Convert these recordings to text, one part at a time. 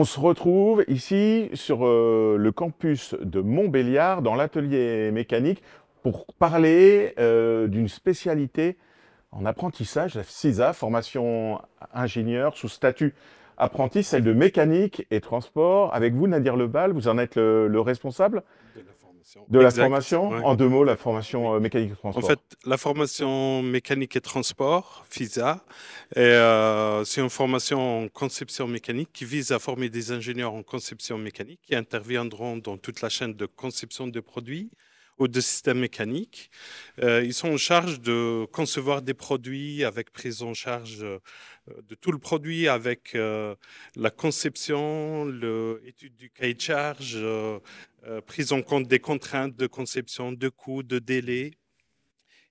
On se retrouve ici sur euh, le campus de Montbéliard dans l'atelier mécanique pour parler euh, d'une spécialité en apprentissage, la CISA, formation ingénieur sous statut apprenti, celle de mécanique et transport. Avec vous, Nadir Lebal, vous en êtes le, responsable de la formation En deux mots, la formation euh, mécanique et transport. En fait, la formation mécanique et transport, FISA, euh, c'est une formation en conception mécanique qui vise à former des ingénieurs en conception mécanique qui interviendront dans toute la chaîne de conception de produits ou de systèmes mécaniques. Euh, ils sont en charge de concevoir des produits avec prise en charge de, tout le produit, avec la conception, l'étude du cahier de charge, euh, prise en compte des contraintes de conception, de coûts, de délais.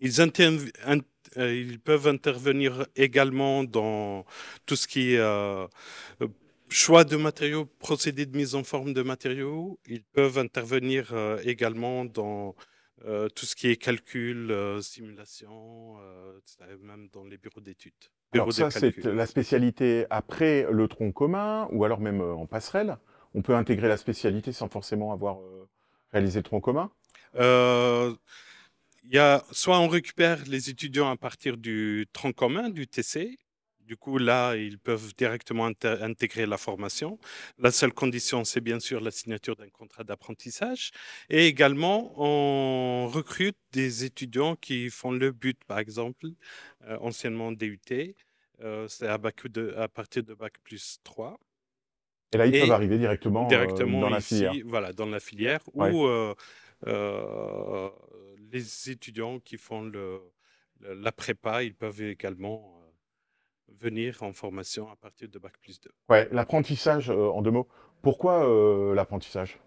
Ils, euh, peuvent intervenir également dans tout ce qui est euh, choix de matériaux, procédés de mise en forme de matériaux. Ils peuvent intervenir également dans tout ce qui est calcul, simulation, même dans les bureaux d'études. Alors ça, c'est la spécialité après le tronc commun ou alors même en passerelle on peut intégrer la spécialité sans forcément avoir euh, réalisé le tronc commun euh, soit on récupère les étudiants à partir du tronc commun, du TC. Du coup, là, ils peuvent directement intégrer la formation. La seule condition, c'est bien sûr la signature d'un contrat d'apprentissage. Et également, on recrute des étudiants qui font le but, par exemple, euh, anciennement DUT, c'est à, à, partir de Bac plus 3. Et là, ils peuvent arriver euh, directement, dans la filière. Voilà, dans la filière où euh, euh, les étudiants qui font le, la prépa, ils peuvent également venir en formation à partir de Bac plus 2. Ouais, l'apprentissage, en deux mots. Pourquoi l'apprentissage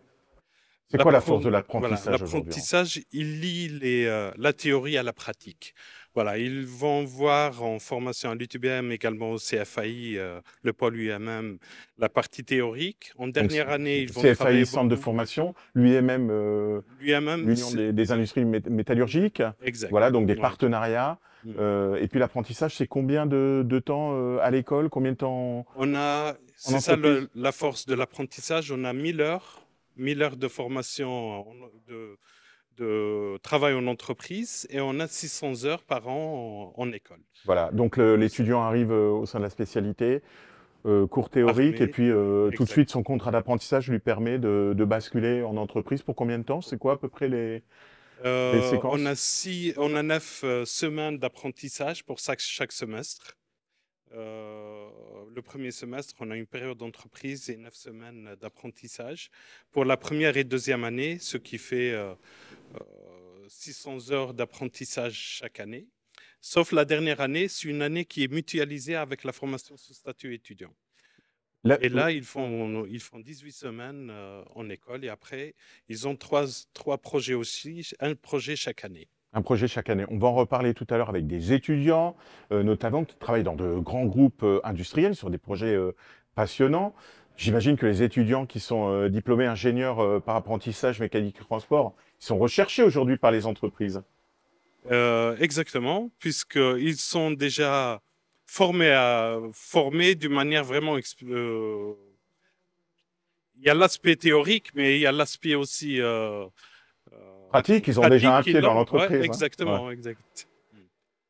C'est quoi la force de l'apprentissage L'apprentissage, il lie les, la théorie à la pratique. Voilà, ils vont voir en formation à l'UTBM, également au CFAI, euh, le pôle UMM, la partie théorique. En dernière année, ils vont CFAI, centre de formation, lui-même euh, l'Union des, industries métallurgiques. Voilà, donc des partenariats. Mm. Euh, et puis l'apprentissage, c'est combien de, temps à l'école Combien de temps On a, c'est ça la force de l'apprentissage, on a 1000 heures, 1000 heures de formation de travail en entreprise et on a 600 heures par an en, école. Voilà, donc l'étudiant arrive euh, au sein de la spécialité, euh, cours théorique et puis euh, tout de suite son contrat d'apprentissage lui permet de, basculer en entreprise. Pour combien de temps C'est quoi à peu près les, séquences on a, six, on a neuf semaines d'apprentissage pour chaque, chaque semestre. le premier semestre, on a une période d'entreprise et neuf semaines d'apprentissage pour la première et deuxième année, ce qui fait 600 heures d'apprentissage chaque année, sauf la dernière année, c'est une année qui est mutualisée avec la formation sous statut étudiant. et là, ils font, ils font 18 semaines euh, en école et après, ils ont trois, trois projets aussi, un projet chaque année. Un projet chaque année. On va en reparler tout à l'heure avec des étudiants, euh, notamment qui travaillent dans de grands groupes euh, industriels sur des projets passionnants. J'imagine que les étudiants qui sont euh, diplômés ingénieurs euh, par apprentissage mécanique et transport ils sont recherchés aujourd'hui par les entreprises. Euh, exactement, puisqu'ils sont déjà formés, à, formés d'une manière vraiment... il y a l'aspect théorique, mais il y a l'aspect aussi... pratique, ils ont déjà un pied dans l'entreprise. Hein. exactement, exact.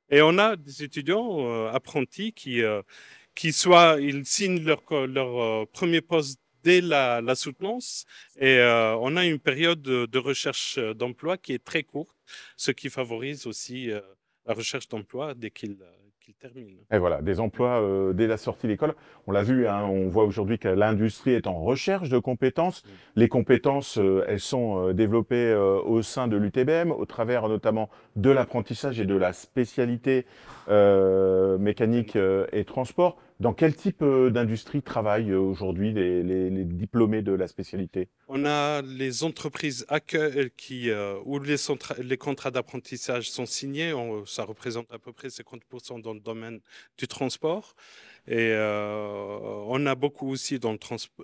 Et on a des étudiants apprentis qui qu'ils soient, ils signent leur, leur euh, premier poste dès la, soutenance et euh, on a une période de, recherche euh, d'emploi qui est très courte, ce qui favorise aussi la recherche d'emploi dès qu'ils terminent. Et voilà, des emplois dès la sortie de l'école. On l'a vu, hein, on voit aujourd'hui que l'industrie est en recherche de compétences. Les compétences, elles sont développées au sein de l'UTBM, au travers notamment de l'apprentissage et de la spécialité euh, mécanique euh, et transport. Dans quel type euh, d'industrie travaillent aujourd'hui les, diplômés de la spécialité On a les entreprises accueil qui, où les, contrats d'apprentissage sont signés. ça représente à peu près 50% dans le domaine du transport. Et euh, on a beaucoup aussi dans le,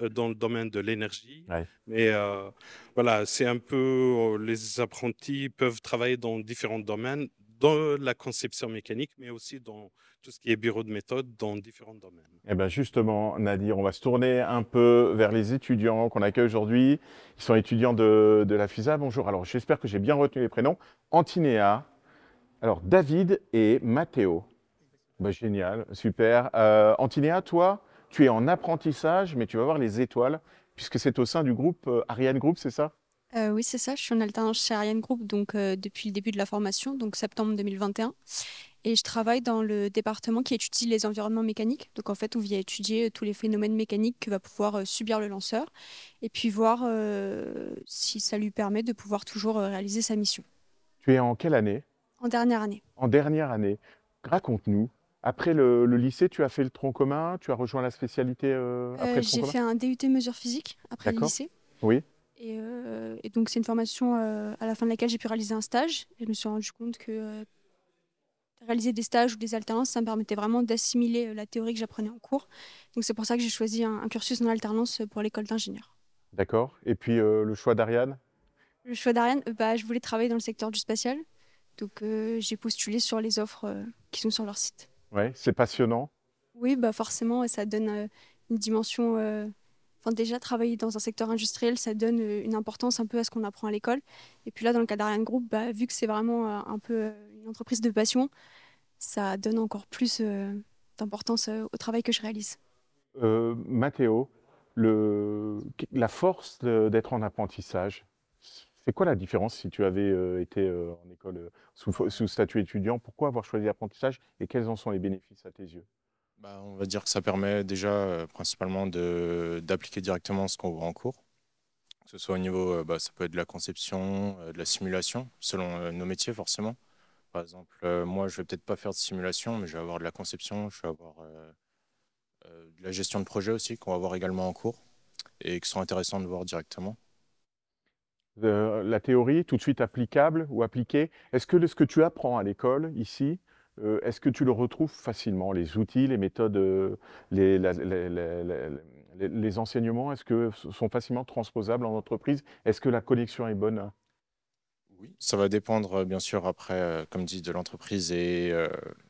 euh, domaine de l'énergie. Mais euh, voilà, c'est un peu, les apprentis peuvent travailler dans différents domaines, dans la conception mécanique, mais aussi dans tout ce qui est bureau de méthode dans différents domaines. Et eh bien justement, Nadir, on va se tourner un peu vers les étudiants qu'on accueille aujourd'hui, Ils sont étudiants de, la FISA. Bonjour, alors j'espère que j'ai bien retenu les prénoms. Antinéa, alors David et Mathéo. Bah, génial, super. Euh, Antinéa, toi, tu es en apprentissage, mais tu vas voir les étoiles, puisque c'est au sein du groupe euh, Ariane Group, c'est ça euh, Oui, c'est ça. Je suis en alternance chez Ariane Group donc, euh, depuis le début de la formation, donc septembre 2021. Et je travaille dans le département qui étudie les environnements mécaniques, donc en fait, on vient étudier tous les phénomènes mécaniques que va pouvoir subir le lanceur, et puis voir si ça lui permet de pouvoir toujours réaliser sa mission. Tu es en quelle année En dernière année. En dernière année. Raconte-nous, après le, lycée, tu as fait le tronc commun, tu as rejoint la spécialité euh, euh, après le tronc commun J'ai fait un DUT mesure physique après le lycée. Oui. Euh, et, donc, c'est une formation à la fin de laquelle j'ai pu réaliser un stage. Et je me suis rendu compte que réaliser des stages ou des alternances, ça me permettait vraiment d'assimiler la théorie que j'apprenais en cours. Donc, c'est pour ça que j'ai choisi un, un, cursus en alternance pour l'école d'ingénieur. D'accord. Et puis, le choix d'Ariane Le choix d'Ariane, bah, je voulais travailler dans le secteur du spatial. Donc, j'ai postulé sur les offres qui sont sur leur site. Oui, c'est passionnant. Oui, bah forcément, ça donne euh, une dimension. Euh, enfin, déjà, travailler dans un secteur industriel, ça donne euh, une importance un peu à ce qu'on apprend à l'école. Et puis là, dans le cas d'Ariane Group, bah, vu que c'est vraiment un peu une entreprise de passion, ça donne encore plus d'importance au travail que je réalise. Euh, Mathéo, la force d'être en apprentissage, c'est quoi la différence si tu avais euh, été euh, en école euh, sous, statut étudiant Pourquoi avoir choisi l'apprentissage et quels en sont les bénéfices à tes yeux bah, on va dire que ça permet déjà principalement d'appliquer directement ce qu'on voit en cours, que ce soit au niveau, bah, ça peut être de la conception, de la simulation, selon nos métiers forcément. Par exemple, moi, je ne vais peut-être pas faire de simulation, mais je vais avoir de la conception, je vais avoir de la gestion de projet aussi, qu'on va voir également en cours, et qui sont intéressants de voir directement la théorie, tout de suite applicable ou appliquée. Est-ce que ce que tu apprends à l'école ici, euh, est-ce que tu le retrouves facilement, les outils, les méthodes, euh, les, enseignements, est-ce que sont facilement transposables en entreprise Est-ce que la connexion est bonne Oui, ça va dépendre euh, bien sûr après, comme dit, de l'entreprise et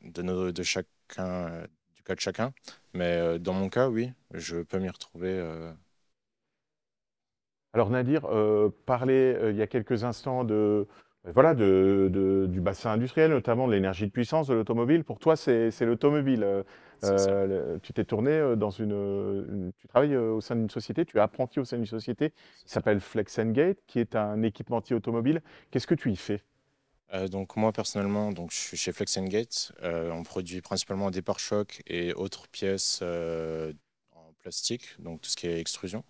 de, de chacun, du cas de chacun. Mais dans mon cas, oui, je peux m'y retrouver alors Nadir euh, euh, il y a quelques instants de, euh, voilà, du bassin industriel, notamment de l'énergie de puissance de l'automobile. Pour toi, c'est l'automobile. Euh, tu t'es tourné dans une, Tu travailles au sein d'une société, tu es apprenti au sein d'une société qui s'appelle Flex Gate, qui est un équipementier automobile. Qu'est-ce que tu y fais donc moi personnellement, donc, je suis chez Flex Gate. on produit principalement des pare-chocs et autres pièces en plastique, donc tout ce qui est extrusion.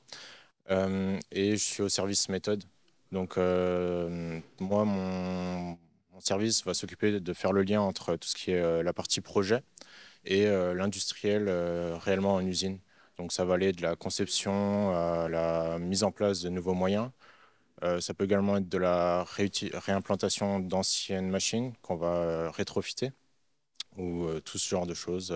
Euh, et je suis au service méthode. Donc, euh, moi, mon, service va s'occuper de faire le lien entre tout ce qui est euh, la partie projet et l'industriel réellement en usine. Donc ça va aller de la conception à la mise en place de nouveaux moyens. ça peut également être de la réimplantation d'anciennes machines qu'on va rétrofiter ou tout ce genre de choses.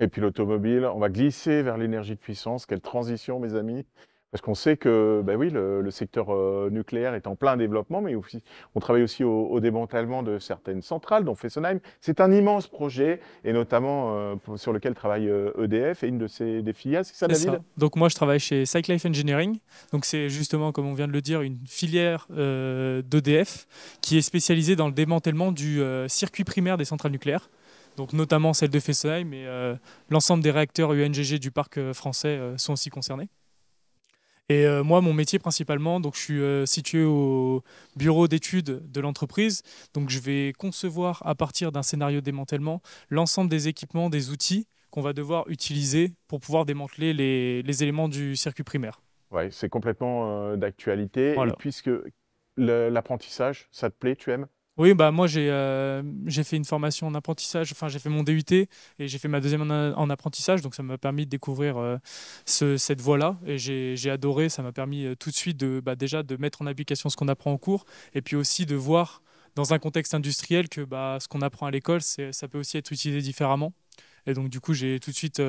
Et puis l'automobile, on va glisser vers l'énergie de puissance. Quelle transition, mes amis parce qu'on sait que ben oui, le, secteur euh, nucléaire est en plein développement, mais aussi, on travaille aussi au, démantèlement de certaines centrales, dont Fessenheim. C'est un immense projet, et notamment euh, sur lequel travaille EDF euh, e et une de ses filiales, c'est ça, David Donc moi, je travaille chez Cycle Life Engineering. Donc c'est justement, comme on vient de le dire, une filière d'EDF qui est spécialisée dans le démantèlement du circuit primaire des centrales nucléaires notamment celle de Fessenheim, mais euh, l'ensemble des réacteurs UNGG e du parc euh, français euh, sont aussi concernés. Et moi, mon métier principalement, donc je suis situé au bureau d'études de l'entreprise. Donc je vais concevoir à partir d'un scénario démantèlement l'ensemble des équipements, des outils qu'on va devoir utiliser pour pouvoir démanteler les, éléments du circuit primaire. Oui, c'est complètement d'actualité. puisque l'apprentissage, ça te plaît, tu aimes oui, bah moi euh, j'ai fait une formation en apprentissage, enfin j'ai fait mon DUT et j'ai fait ma deuxième en, apprentissage, donc ça m'a permis de découvrir euh, cette voie-là et j'ai adoré, ça m'a permis euh, tout de suite de, bah, déjà de mettre en application ce qu'on apprend en cours et puis aussi de voir dans un contexte industriel que bah, ce qu'on apprend à l'école, ça peut aussi être utilisé différemment. Et donc du coup j'ai tout de suite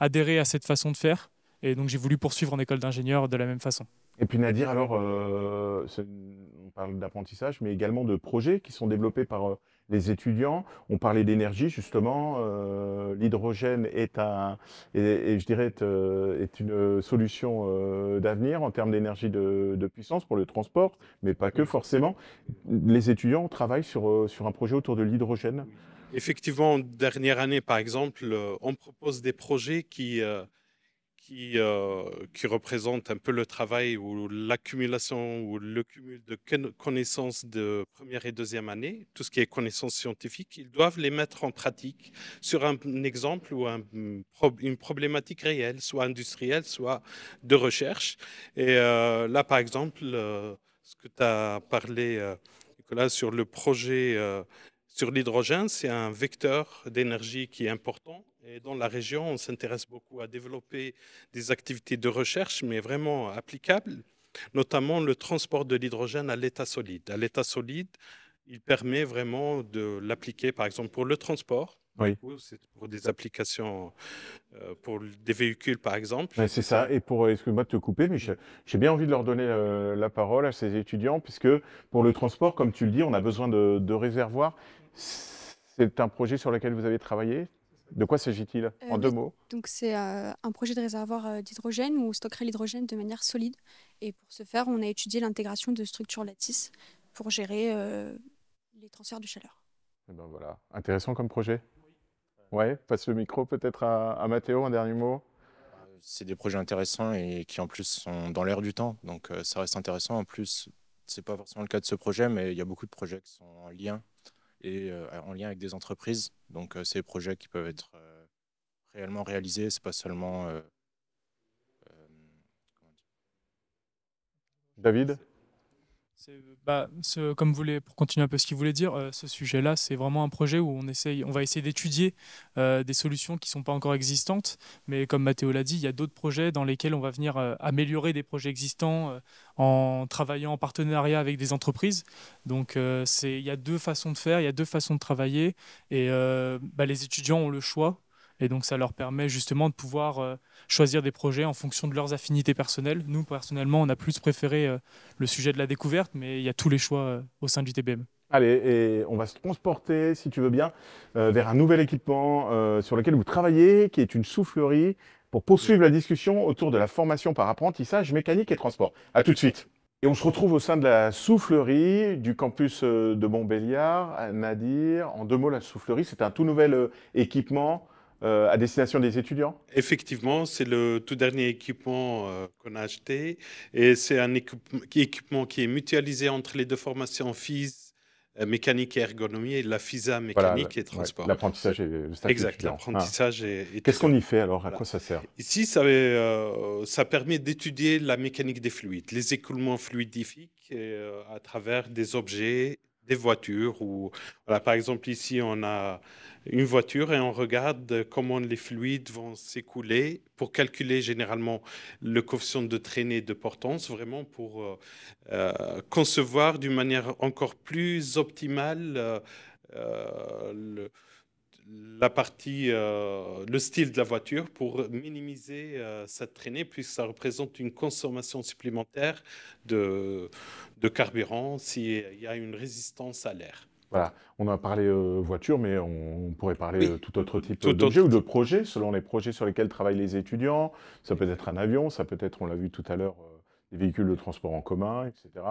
adhéré à cette façon de faire et donc j'ai voulu poursuivre en école d'ingénieur de la même façon. Et puis Nadir, alors, euh, on parle d'apprentissage, mais également de projets qui sont développés par euh, les étudiants. On parlait d'énergie, justement. Euh, l'hydrogène est, un, et, je dirais, est, une solution d'avenir en termes d'énergie de, puissance pour le transport, mais pas que forcément. Les étudiants travaillent sur, sur un projet autour de l'hydrogène. Effectivement, dernière année, par exemple, on propose des projets qui qui, euh, qui représente un peu le travail ou l'accumulation ou le cumul de connaissances de première et deuxième année, tout ce qui est connaissances scientifiques, ils doivent les mettre en pratique sur un, exemple ou un, une problématique réelle, soit industrielle, soit de recherche. Et euh, là, par exemple, euh, ce que tu as parlé, Nicolas, sur le projet sur l'hydrogène, c'est un vecteur d'énergie qui est important. Et dans la région, on s'intéresse beaucoup à développer des activités de recherche, mais vraiment applicables, notamment le transport de l'hydrogène à l'état solide. À l'état solide, il permet vraiment de l'appliquer, par exemple, pour le transport. Oui. C'est pour des applications, euh, pour des véhicules, par exemple. c'est ça. Et pour, excuse-moi de te couper, mais j'ai bien envie de leur donner euh, la parole à ces étudiants, puisque pour le transport, comme tu le dis, on a besoin de réservoirs. C'est un projet sur lequel vous avez travaillé de quoi s'agit-il euh, en deux mots Donc c'est euh, un projet de réservoir euh, d'hydrogène où on stockerait l'hydrogène de manière solide. Et pour ce faire, on a étudié l'intégration de structures lattices pour gérer les transferts de chaleur. Eh ben voilà, intéressant comme projet. Ouais, passe le micro peut-être à, à, Mathéo, un dernier mot. C'est des projets intéressants et qui en plus sont dans l'air du temps, donc ça reste intéressant. En plus, c'est pas forcément le cas de ce projet, mais il y a beaucoup de projets qui sont en lien et euh, en lien avec des entreprises. Donc, euh, c'est des projets qui peuvent être euh, réellement réalisés, c'est pas seulement. David bah, comme vous pour continuer un peu ce qu'il voulait dire, euh, ce sujet-là, c'est vraiment un projet où on, essaye, on va essayer d'étudier euh, des solutions qui ne sont pas encore existantes. Mais comme Mathéo l'a dit, il y a d'autres projets dans lesquels on va venir euh, améliorer des projets existants en travaillant en partenariat avec des entreprises. Donc il y a deux façons de faire, il y a deux façons de travailler. Et bah, les étudiants ont le choix et donc ça leur permet justement de pouvoir euh, choisir des projets en fonction de leurs affinités personnelles. Nous, personnellement, on a plus préféré euh, le sujet de la découverte, mais il y a tous les choix euh, au sein du TBM. Allez, et on va se transporter, si tu veux bien, vers un nouvel équipement sur lequel vous travaillez, qui est une soufflerie, pour poursuivre la discussion autour de la formation par apprentissage mécanique et transport. À tout de suite. Et on se retrouve au sein de la soufflerie du campus de Montbéliard, Nadir. En deux mots, la soufflerie, c'est un tout nouvel équipement euh, à destination des étudiants Effectivement, c'est le tout dernier équipement euh, qu'on a acheté et c'est un équipement qui est mutualisé entre les deux formations FIS, euh, mécanique et ergonomie, et la FISA, mécanique et transport. l'apprentissage et le Exact, ah. l'apprentissage et, Qu'est-ce qu'on y fait alors À quoi ça sert Ici, ça permet d'étudier la mécanique des fluides, les écoulements fluidifiques à travers des objets des voitures. Ou, voilà, par exemple, ici, on a une voiture et on regarde comment les fluides vont s'écouler pour calculer généralement le coefficient de traînée de portance, vraiment pour euh, euh, concevoir d'une manière encore plus optimale. Euh, la partie, euh, le style de la voiture pour minimiser euh, cette traînée, puisque ça représente une consommation supplémentaire de, de carburant s'il y a une résistance à l'air. Voilà, on a parlé euh, voiture, mais on, pourrait parler tout autre type d'objet ou de projet, selon les projets sur lesquels travaillent les étudiants. Ça peut être un avion, ça peut être, on l'a vu tout à l'heure, des véhicules de transport en commun, etc.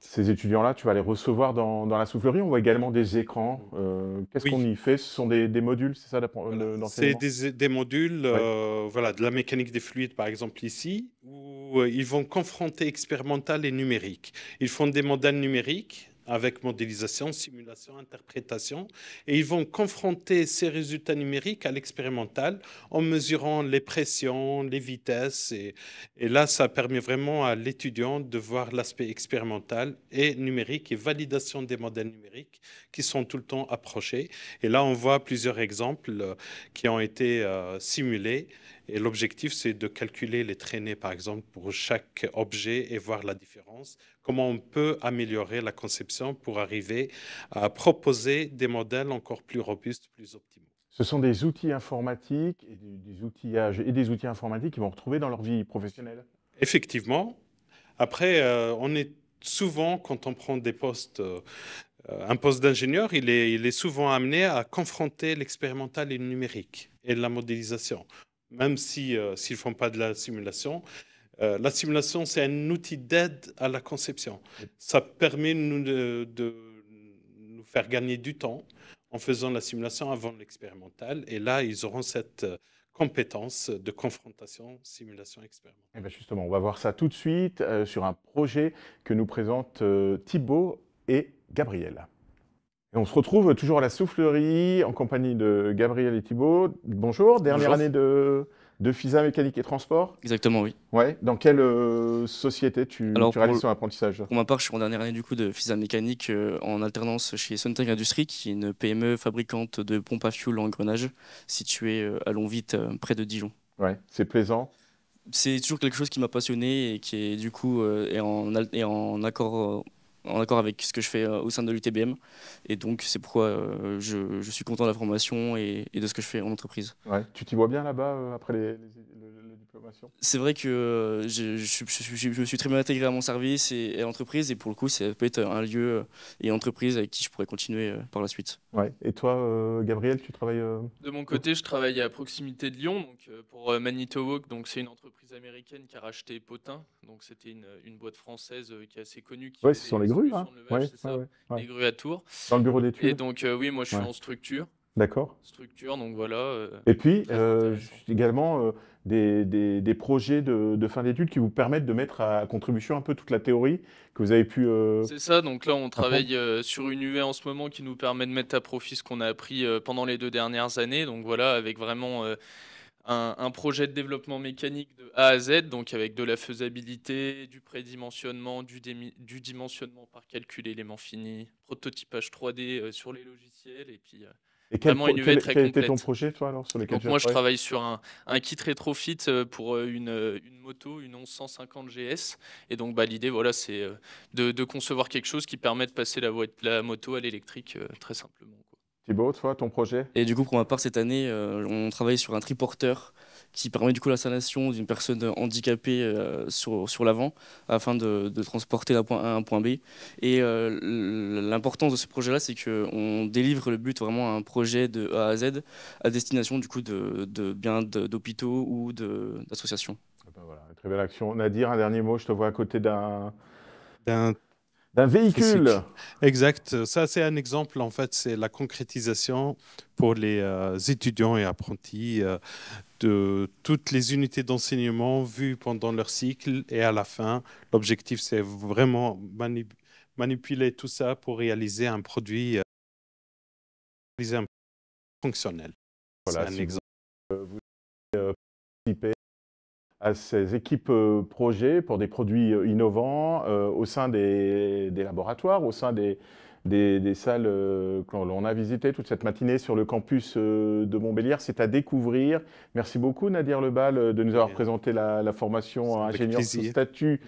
Ces étudiants-là, tu vas les recevoir dans, la soufflerie. On voit également des écrans. Euh, qu'est-ce qu'on y fait Ce sont des, modules, c'est ça euh, l'enseignement. C'est des, modules, euh, voilà, de la mécanique des fluides, par exemple, ici, où ils vont confronter expérimental et numérique. Ils font des modèles numériques avec modélisation, simulation, interprétation, et ils vont confronter ces résultats numériques à l'expérimental en mesurant les pressions, les vitesses, et, là, ça permet vraiment à l'étudiant de voir l'aspect expérimental et numérique et validation des modèles numériques qui sont tout le temps approchés. Et là, on voit plusieurs exemples euh, qui ont été euh, simulés et l'objectif, c'est de calculer les traînées, par exemple, pour chaque objet et voir la différence. Comment on peut améliorer la conception pour arriver à proposer des modèles encore plus robustes, plus optimaux. Ce sont des outils informatiques et des outillages et des outils informatiques qu'ils vont retrouver dans leur vie professionnelle. Effectivement. Après, euh, on est souvent, quand on prend des postes, euh, un poste d'ingénieur, il est souvent amené à confronter l'expérimental et le numérique et la modélisation même euh, s'ils si, ne font pas de la simulation. Euh, la simulation, c'est un outil d'aide à la conception. Ça permet de, nous faire gagner du temps en faisant la simulation avant l'expérimental. Et là, ils auront cette euh, compétence de confrontation, simulation, expérimental. Et eh ben, justement, on va voir ça tout de suite sur un projet que nous présentent Thibault et Gabriel on se retrouve toujours à la soufflerie en compagnie de Gabriel et Thibault. Bonjour, dernière année de, de FISA mécanique et transport Exactement, oui. Ouais. Dans quelle euh, société tu, réalises ton apprentissage Pour ma part, je suis en dernière année du coup de FISA mécanique euh, en alternance chez Suntech Industries, qui est une PME fabricante de pompes à fuel en grenage située euh, à Longvite, près de Dijon. Ouais, c'est plaisant c'est toujours quelque chose qui m'a passionné et qui est du coup et est en accord en accord avec ce que je fais euh, au sein de l'UTBM. Et donc, c'est pourquoi euh, je, suis content de la formation et, de ce que je fais en entreprise. Ouais. Tu t'y vois bien là-bas euh, après les c'est vrai que euh, je, me suis très bien intégré à mon service et, à l'entreprise, et pour le coup, ça peut être un lieu euh, et entreprise avec qui je pourrais continuer euh, par la suite. Ouais. Et toi, Gabriel, tu travailles De mon côté, je travaille à proximité de Lyon, donc pour Manitowoc, donc c'est une entreprise américaine qui a racheté Potin, donc c'était une, boîte française qui est assez connue. Qui ouais, ce sont les grues, hein. ouais, les grues à Tours. Dans le bureau d'études. Et donc oui, moi je suis en structure. D'accord. Structure, donc voilà. Euh, et puis, euh, également, euh, des, des- projets de, de fin d'études qui vous permettent de mettre à contribution un peu toute la théorie que vous avez pu C'est ça, donc là on travaille sur une UV e en ce moment qui nous permet de mettre à profit ce qu'on a appris pendant les deux dernières années, donc voilà, avec vraiment un, projet de développement mécanique de A à Z, donc avec de la faisabilité, du prédimensionnement, du, du dimensionnement par calcul élément fini, prototypage 3D sur les logiciels, et puis et e quel, était ton projet, toi, alors, sur les Donc, moi, je travaille sur un, kit rétrofit euh, pour euh, euh, une, moto, une 1150 GS. Et donc, bah, l'idée, voilà, c'est de, concevoir quelque chose qui permet de passer la, moto à l'électrique très simplement. Thibaut, toi, ton projet Et du coup, pour ma part, cette année, on travaille sur un triporteur qui permet du coup l'installation d'une personne handicapée euh, sur, sur l'avant afin de, de, transporter la point A à un point B. Et euh, l'importance de ce projet-là, c'est qu'on délivre le but vraiment à un projet de A à Z à destination du coup de, de bien d'hôpitaux ou d'associations. Ah ben voilà, très belle action. Nadir, un dernier mot, je te vois à côté D'un d'un véhicule. Exact. Ça, c'est un exemple. En fait, c'est la concrétisation pour les euh, étudiants et apprentis euh, de toutes les unités d'enseignement vues pendant leur cycle et à la fin. L'objectif, c'est vraiment manipuler tout ça pour réaliser un produit, euh, fonctionnel. Voilà, c'est un exemple. Vous, vous à ces équipes euh, projets pour des produits euh, innovants euh, au sein des, laboratoires, au sein des, des, salles qu'on que l'on a visitées toute cette matinée sur le campus de Montbéliard. C'est à découvrir. Merci beaucoup Nadir Lebal de nous avoir présenté la, la formation ingénieur sous statut